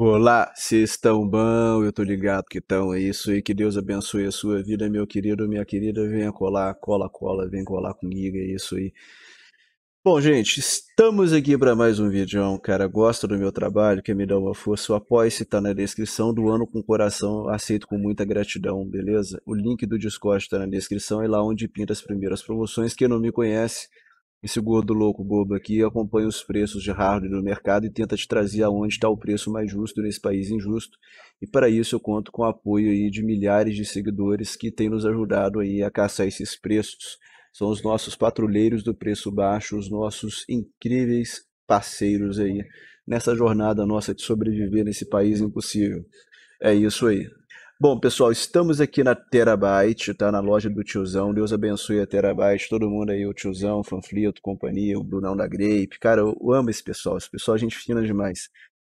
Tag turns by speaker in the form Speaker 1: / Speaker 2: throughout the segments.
Speaker 1: Olá, vocês estão bom? Eu tô ligado que estão, é isso aí, que Deus abençoe a sua vida, meu querido, minha querida, venha colar, cola, cola, vem colar comigo, é isso aí. Bom, gente, estamos aqui para mais um vídeo. Cara, gosta do meu trabalho, quer me dar uma força, apoie-se, tá na descrição do ano com coração, aceito com muita gratidão, beleza? O link do Discord tá na descrição, é lá onde pinta as primeiras promoções. Quem não me conhece, esse gordo louco bobo aqui acompanha os preços de hardware no mercado e tenta te trazer aonde está o preço mais justo nesse país injusto. E para isso eu conto com o apoio aí de milhares de seguidores que têm nos ajudado aí a caçar esses preços. São os nossos patrulheiros do preço baixo, os nossos incríveis parceiros aí nessa jornada nossa de sobreviver nesse país impossível. É isso aí. Bom, pessoal, estamos aqui na Terabyte, tá? Na loja do tiozão. Deus abençoe a Terabyte, todo mundo aí, o tiozão, o Fanflito, companhia, o Brunão da Grape. Cara, eu amo esse pessoal, esse pessoal é gente fina demais.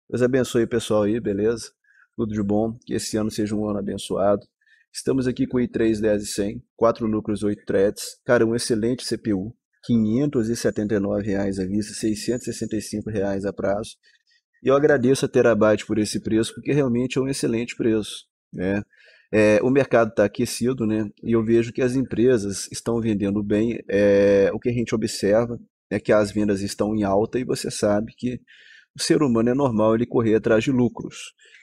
Speaker 1: Deus abençoe o pessoal aí, beleza? Tudo de bom, que esse ano seja um ano abençoado. Estamos aqui com o i3 10100, 4 núcleos, 8 threads. Cara, um excelente CPU, R$ reais à vista, R$ 665 reais a prazo. E eu agradeço a Terabyte por esse preço, porque realmente é um excelente preço né? É, o mercado está aquecido, né? E eu vejo que as empresas estão vendendo bem. É, o que a gente observa é que as vendas estão em alta e você sabe que o ser humano é normal ele correr atrás de lucros.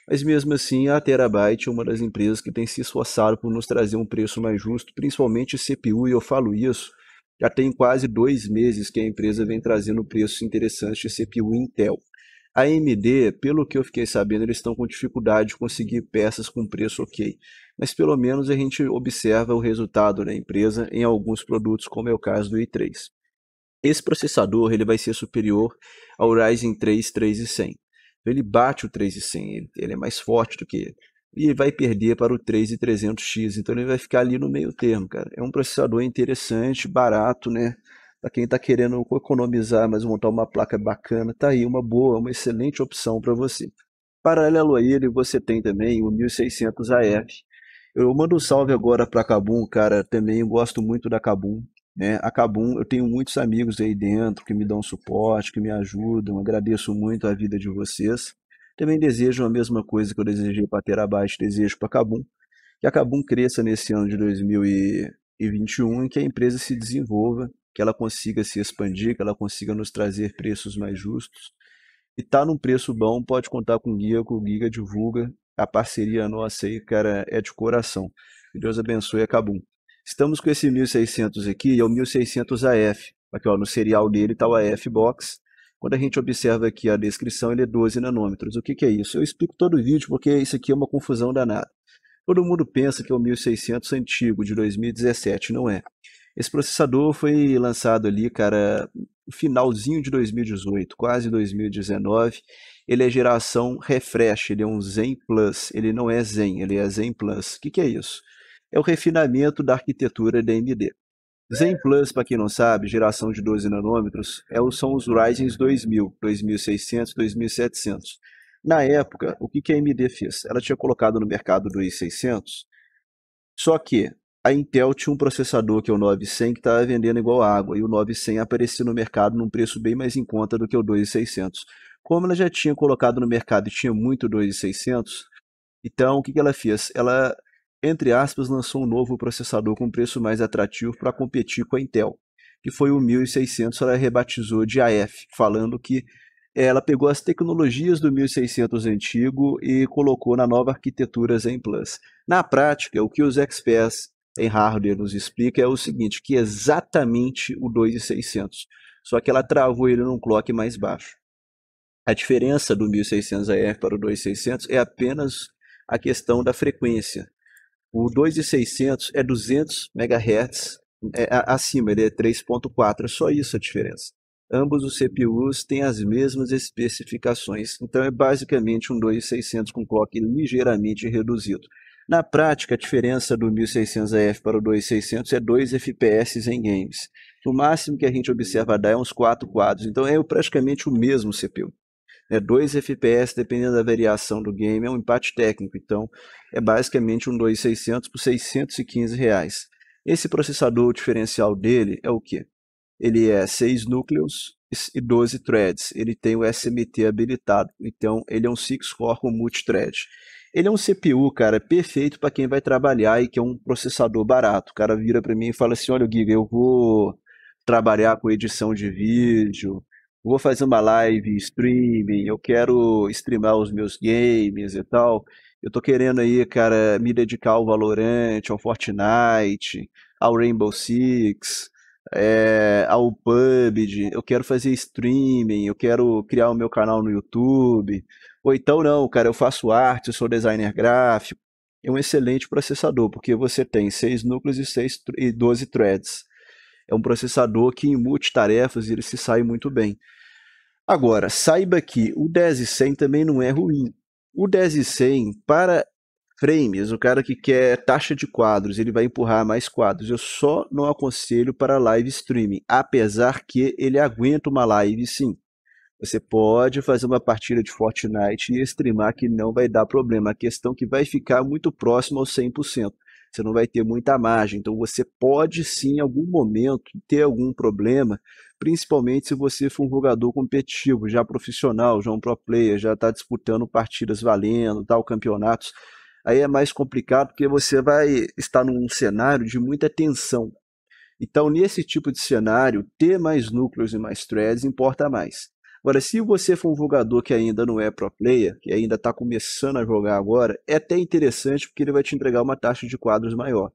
Speaker 1: Mas mesmo assim, a Terabyte é uma das empresas que tem se esforçado por nos trazer um preço mais justo, principalmente CPU, e eu falo isso. Já tem quase dois meses que a empresa vem trazendo preços interessantes de CPU Intel. A AMD, pelo que eu fiquei sabendo, eles estão com dificuldade de conseguir peças com preço ok. Mas pelo menos a gente observa o resultado da empresa em alguns produtos, como é o caso do i3. Esse processador ele vai ser superior ao Ryzen 3 3100. Então, ele bate o 3100, ele é mais forte do que ele. E vai perder para o 3300X, então ele vai ficar ali no meio termo, cara. É um processador interessante, barato, né? Para quem está querendo economizar, mas montar uma placa bacana, tá aí uma boa, uma excelente opção para você. Paralelo a ele, você tem também o 1600 AF. Eu mando um salve agora para a Cabum, cara, também gosto muito da Cabum, Né? A Cabum, eu tenho muitos amigos aí dentro que me dão suporte, que me ajudam, agradeço muito a vida de vocês. Também desejo a mesma coisa que eu desejei para Terabyte, desejo para a que a Cabum cresça nesse ano de 2021 e que a empresa se desenvolva que ela consiga se expandir, que ela consiga nos trazer preços mais justos. E tá num preço bom, pode contar com o Guia, que o Guia divulga. A parceria nossa aí, cara, é de coração. Que Deus abençoe a Cabum. Estamos com esse 1600 aqui e é o 1600 AF. Aqui, ó, no serial dele está o AF Box. Quando a gente observa aqui a descrição, ele é 12 nanômetros. O que, que é isso? Eu explico todo o vídeo porque isso aqui é uma confusão danada. Todo mundo pensa que é o 1600 antigo, de 2017, não é. Esse processador foi lançado ali, cara, finalzinho de 2018, quase 2019. Ele é geração refresh, ele é um Zen Plus. Ele não é Zen, ele é Zen Plus. O que, que é isso? É o refinamento da arquitetura da AMD. Zen Plus, para quem não sabe, geração de 12 nanômetros, é são os Ryzen 2000, 2600, 2700. Na época, o que, que a AMD fez? Ela tinha colocado no mercado 2600. i600, só que a Intel tinha um processador que é o 9100 que estava vendendo igual água, e o 9100 aparecia no mercado num preço bem mais em conta do que o 2600. Como ela já tinha colocado no mercado e tinha muito 2600, então o que, que ela fez? Ela, entre aspas, lançou um novo processador com preço mais atrativo para competir com a Intel, que foi o 1600, ela rebatizou de AF, falando que ela pegou as tecnologias do 1600 antigo e colocou na nova arquitetura Zen Plus. Na prática, o que os experts em hardware nos explica é o seguinte, que é exatamente o 2600, só que ela travou ele num clock mais baixo. A diferença do 1600AF para o 2600 é apenas a questão da frequência. O 2600 é 200 MHz é, acima, ele é 3.4, é só isso a diferença. Ambos os CPUs têm as mesmas especificações, então é basicamente um 2600 com clock ligeiramente reduzido. Na prática, a diferença do 1600AF para o 2600 é 2 FPS em games. O máximo que a gente observa dar é uns 4 quadros, então é praticamente o mesmo CPU. É 2 FPS, dependendo da variação do game, é um empate técnico, então é basicamente um 2600 por 615 reais. Esse processador, o diferencial dele é o que? Ele é 6 núcleos e 12 threads. Ele tem o SMT habilitado, então ele é um 6-core com multithread. Ele é um CPU, cara, é perfeito para quem vai trabalhar e que é um processador barato. O cara vira para mim e fala assim: olha, Giga, eu vou trabalhar com edição de vídeo, vou fazer uma live streaming, eu quero streamar os meus games e tal. Eu tô querendo aí, cara, me dedicar ao Valorant, ao Fortnite, ao Rainbow Six, é, ao PUBG. Eu quero fazer streaming, eu quero criar o meu canal no YouTube. Ou então, não, cara, eu faço arte, eu sou designer gráfico. É um excelente processador, porque você tem 6 núcleos e, seis, e 12 threads. É um processador que em multitarefas ele se sai muito bem. Agora, saiba que o e 100 também não é ruim. O e 100 para frames, o cara que quer taxa de quadros, ele vai empurrar mais quadros. Eu só não aconselho para live streaming, apesar que ele aguenta uma live sim. Você pode fazer uma partida de Fortnite e streamar que não vai dar problema. A questão é que vai ficar muito próximo ao 100%. Você não vai ter muita margem. Então você pode sim, em algum momento, ter algum problema, principalmente se você for um jogador competitivo, já profissional, já um pro player, já está disputando partidas valendo, tal, campeonatos. Aí é mais complicado porque você vai estar num cenário de muita tensão. Então, nesse tipo de cenário, ter mais núcleos e mais threads importa mais. Agora, se você for um jogador que ainda não é pro player, que ainda está começando a jogar agora, é até interessante porque ele vai te entregar uma taxa de quadros maior.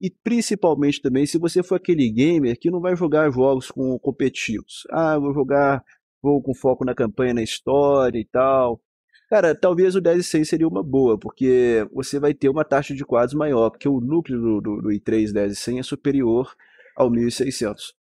Speaker 1: E principalmente também se você for aquele gamer que não vai jogar jogos com competitivos. Ah, vou jogar vou com foco na campanha, na história e tal. Cara, talvez o 10 e 100 seria uma boa, porque você vai ter uma taxa de quadros maior, porque o núcleo do, do, do i3 10 e 100 é superior ao 1600.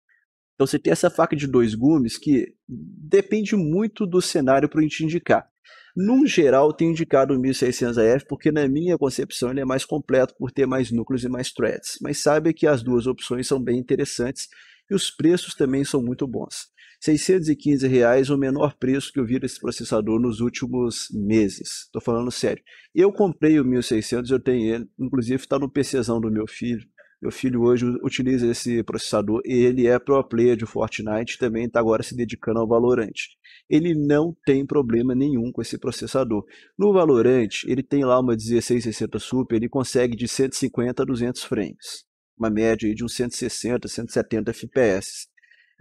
Speaker 1: Então você tem essa faca de dois gumes que depende muito do cenário para a gente indicar. Num geral, eu tenho indicado o 1600AF porque, na minha concepção, ele é mais completo por ter mais núcleos e mais threads. Mas sabe que as duas opções são bem interessantes e os preços também são muito bons. R$ 615,00 é o menor preço que eu vi desse processador nos últimos meses. Estou falando sério. Eu comprei o 1600, eu tenho ele, inclusive está no PCzão do meu filho. Meu filho hoje utiliza esse processador, e ele é pro player de Fortnite, também está agora se dedicando ao Valorant. Ele não tem problema nenhum com esse processador. No Valorant, ele tem lá uma 1660 Super, ele consegue de 150 a 200 frames, uma média de uns 160, 170 FPS.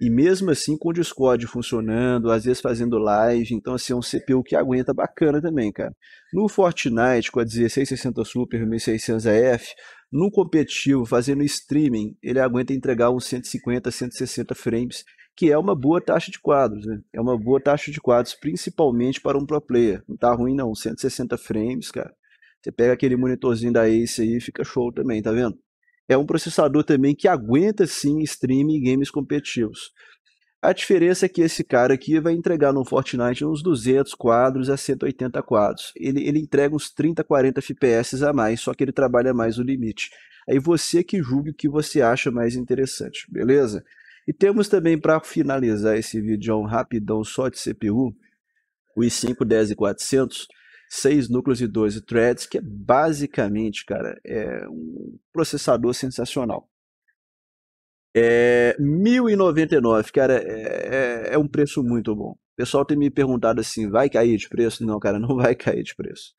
Speaker 1: E mesmo assim, com o Discord funcionando, às vezes fazendo live, então assim, é um CPU que aguenta bacana também, cara. No Fortnite, com a 1660 Super, 1600F, no competitivo, fazendo streaming, ele aguenta entregar uns 150, 160 frames, que é uma boa taxa de quadros, né? É uma boa taxa de quadros, principalmente para um pro player. Não tá ruim não, 160 frames, cara. Você pega aquele monitorzinho da Ace aí, fica show também, tá vendo? é um processador também que aguenta sim streaming e games competitivos. A diferença é que esse cara aqui vai entregar no Fortnite uns 200 quadros a 180 quadros. Ele, ele entrega uns 30, 40 FPS a mais, só que ele trabalha mais o limite. Aí você que julgue o que você acha mais interessante, beleza? E temos também para finalizar esse vídeo um rapidão só de CPU, o i5 10400 seis núcleos e 12 threads, que é basicamente, cara, é um processador sensacional. É 1.099, cara, é, é, é, um preço muito bom. O pessoal tem me perguntado assim, vai cair de preço? Não, cara, não vai cair de preço.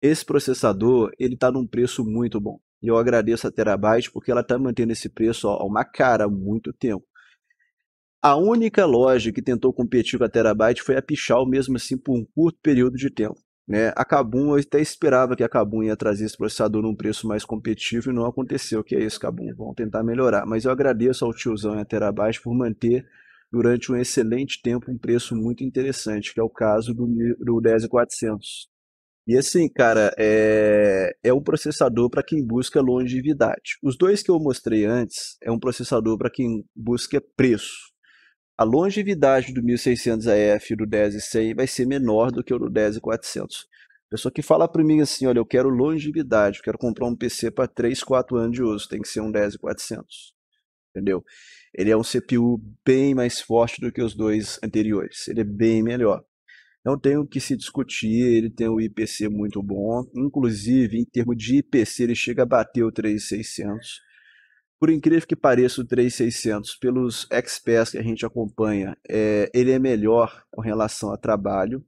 Speaker 1: Esse processador, ele tá num preço muito bom. E eu agradeço a Terabyte porque ela tá mantendo esse preço ó, a uma cara há muito tempo. A única loja que tentou competir com a Terabyte foi a Pichal, mesmo assim por um curto período de tempo. Né? A Kabum, eu até esperava que a Kabum ia trazer esse processador num preço mais competitivo e não aconteceu, que é isso, Kabum. Vão tentar melhorar. Mas eu agradeço ao tiozão e a Terabyte por manter durante um excelente tempo um preço muito interessante, que é o caso do, do 10400. E assim, cara, é, é um processador para quem busca longevidade. Os dois que eu mostrei antes é um processador para quem busca preço a longevidade do 1600 AF do 100 vai ser menor do que o do 10400. Pessoa que fala para mim assim, olha, eu quero longevidade, eu quero comprar um PC para 3, 4 anos de uso, tem que ser um 10400. Entendeu? Ele é um CPU bem mais forte do que os dois anteriores, ele é bem melhor. Não tem o que se discutir, ele tem um IPC muito bom, inclusive em termos de IPC ele chega a bater o 3600 por incrível que pareça, o 3600, pelos experts que a gente acompanha, é, ele é melhor com relação a trabalho.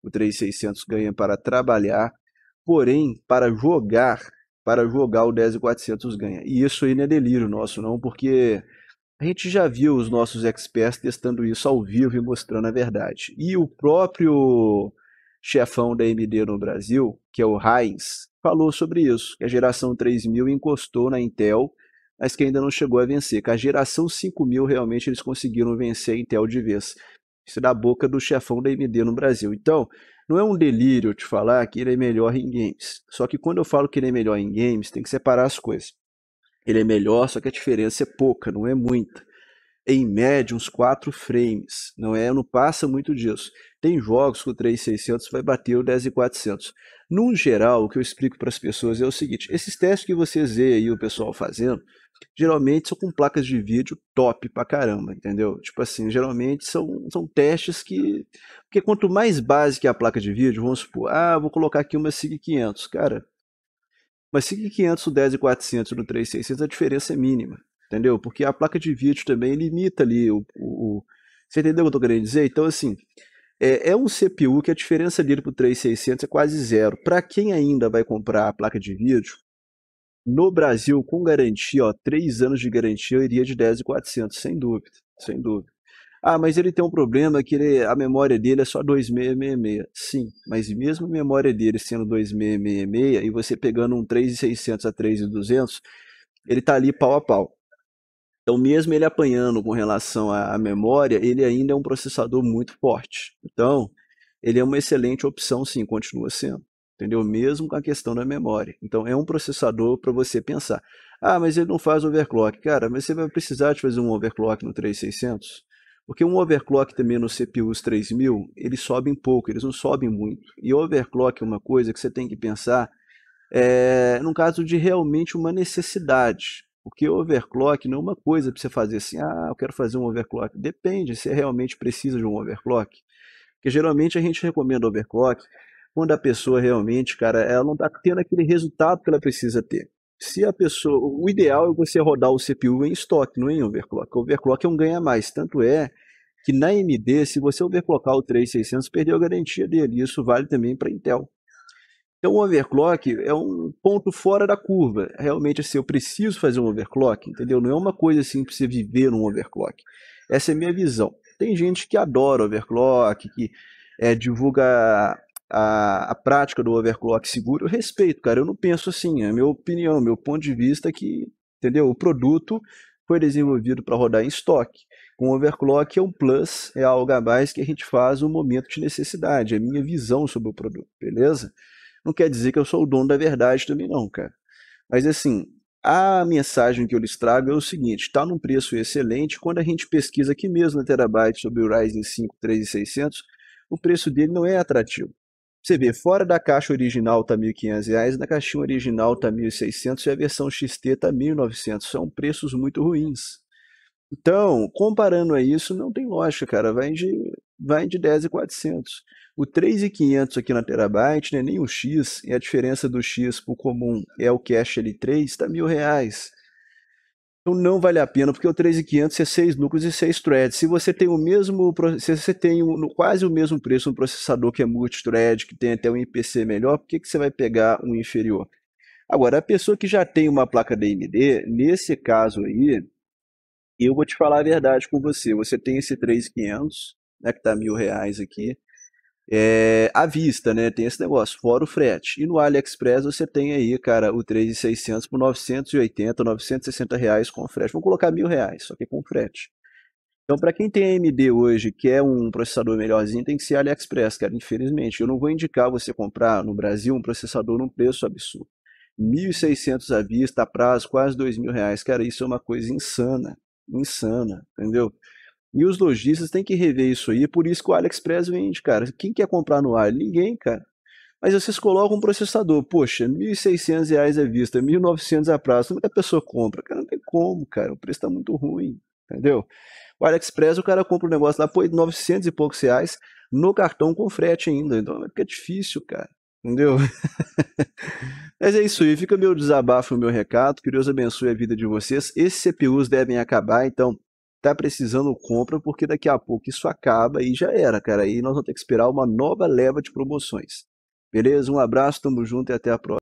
Speaker 1: O 3600 ganha para trabalhar, porém, para jogar, para jogar o 10400 ganha. E isso aí não é delírio nosso, não, porque a gente já viu os nossos experts testando isso ao vivo e mostrando a verdade. E o próprio chefão da AMD no Brasil, que é o Heinz, falou sobre isso, que a geração 3000 encostou na Intel mas que ainda não chegou a vencer. Que a geração 5000 realmente eles conseguiram vencer a Intel de vez. Isso é da boca do chefão da AMD no Brasil. Então, não é um delírio te falar que ele é melhor em games. Só que quando eu falo que ele é melhor em games, tem que separar as coisas. Ele é melhor, só que a diferença é pouca, não é muita em média uns 4 frames, não é? Não passa muito disso. Tem jogos com 3600 vai bater o 10400. No geral, o que eu explico para as pessoas é o seguinte: esses testes que vocês vê aí o pessoal fazendo, geralmente são com placas de vídeo top pra caramba, entendeu? Tipo assim, geralmente são, são testes que. Porque quanto mais básica é a placa de vídeo, vamos supor, ah, vou colocar aqui uma SIG 500, cara. Mas SIG 500, o 10400 no 3600, a diferença é mínima entendeu? Porque a placa de vídeo também limita ali o, o, o... Você entendeu o que eu tô querendo dizer? Então, assim, é, é um CPU que a diferença dele pro 3600 é quase zero. Para quem ainda vai comprar a placa de vídeo, no Brasil, com garantia, ó, 3 anos de garantia, eu iria de 10,400, sem dúvida, sem dúvida. Ah, mas ele tem um problema que ele, a memória dele é só 2666. Sim, mas mesmo a memória dele sendo 2666 e você pegando um 3600 a 3200, ele tá ali pau a pau. Então, mesmo ele apanhando com relação à memória, ele ainda é um processador muito forte. Então, ele é uma excelente opção, sim, continua sendo. Entendeu? Mesmo com a questão da memória. Então, é um processador para você pensar. Ah, mas ele não faz overclock. Cara, mas você vai precisar de fazer um overclock no 3600? Porque um overclock também no CPUs 3000, eles sobem pouco, eles não sobem muito. E overclock é uma coisa que você tem que pensar é, eh, no caso de realmente uma necessidade. Porque overclock não é uma coisa para você fazer assim, ah, eu quero fazer um overclock. Depende se é realmente precisa de um overclock. Porque geralmente a gente recomenda overclock quando a pessoa realmente, cara, ela não está tendo aquele resultado que ela precisa ter. Se a pessoa, o ideal é você rodar o CPU em estoque, não é em overclock. O overclock é um ganha mais, tanto é que na AMD, se você overclockar o 3600, perdeu a garantia dele. Isso vale também para Intel. Então, o overclock é um ponto fora da curva. Realmente, assim, eu preciso fazer um overclock, entendeu? Não é uma coisa assim para você viver um overclock. Essa é a minha visão. Tem gente que adora overclock, que é, divulga a, a, prática do overclock seguro. Eu respeito, cara. Eu não penso assim. É a minha opinião, meu ponto de vista que, entendeu? O produto foi desenvolvido para rodar em estoque. Com overclock é um plus, é algo a mais que a gente faz no momento de necessidade. É a minha visão sobre o produto, beleza? Não quer dizer que eu sou o dono da verdade também, não, cara. Mas assim, a mensagem que eu lhes trago é o seguinte: está num preço excelente. Quando a gente pesquisa aqui mesmo na Terabyte sobre o Ryzen 5 3600, o preço dele não é atrativo. Você vê, fora da caixa original tá R$ reais, na caixinha original tá R$ 1.600 e a versão XT tá R$ 1.900. São preços muito ruins. Então, comparando a isso, não tem lógica, cara. Vai de, vai de 10 e 400. O 3,500 aqui na Terabyte, né, nem o X, e a diferença do X para o comum é o cache L3, está mil reais. Então não vale a pena, porque o 3,500 é 6 núcleos e 6 threads. Se você tem o mesmo, se você tem quase o mesmo preço no processador que é multithread, que tem até um IPC melhor, por que, que você vai pegar um inferior? Agora, a pessoa que já tem uma placa DMD, nesse caso aí, eu vou te falar a verdade com você. Você tem esse 3,500, né, que está mil reais aqui é, à vista, né? Tem esse negócio, fora o frete. E no AliExpress você tem aí, cara, o 3,600 por 980, 960 reais com frete. Vou colocar mil reais, só que é com frete. Então, para quem tem AMD hoje, quer é um processador melhorzinho, tem que ser AliExpress, cara, infelizmente. Eu não vou indicar você comprar no Brasil um processador num preço absurdo. 1.600 à vista, a prazo, quase dois mil reais. Cara, isso é uma coisa insana, insana, entendeu? E os lojistas têm que rever isso aí, por isso que o AliExpress vende, cara. Quem quer comprar no Ali? Ninguém, cara. Mas vocês colocam um processador, poxa, R$ 1.600 reais à vista, R$ 1.900 a prazo, como é que a pessoa compra? Cara, não tem como, cara, o preço tá muito ruim, entendeu? O AliExpress, o cara compra um negócio lá por é 900 e poucos reais no cartão com frete ainda, então é, é difícil, cara entendeu? Mas é isso aí, fica meu desabafo, meu recado. Que Deus abençoe a vida de vocês. Esses CPUs devem acabar, então tá precisando compra porque daqui a pouco isso acaba e já era, cara. E nós vamos ter que esperar uma nova leva de promoções. Beleza? Um abraço, tamo junto e até a próxima.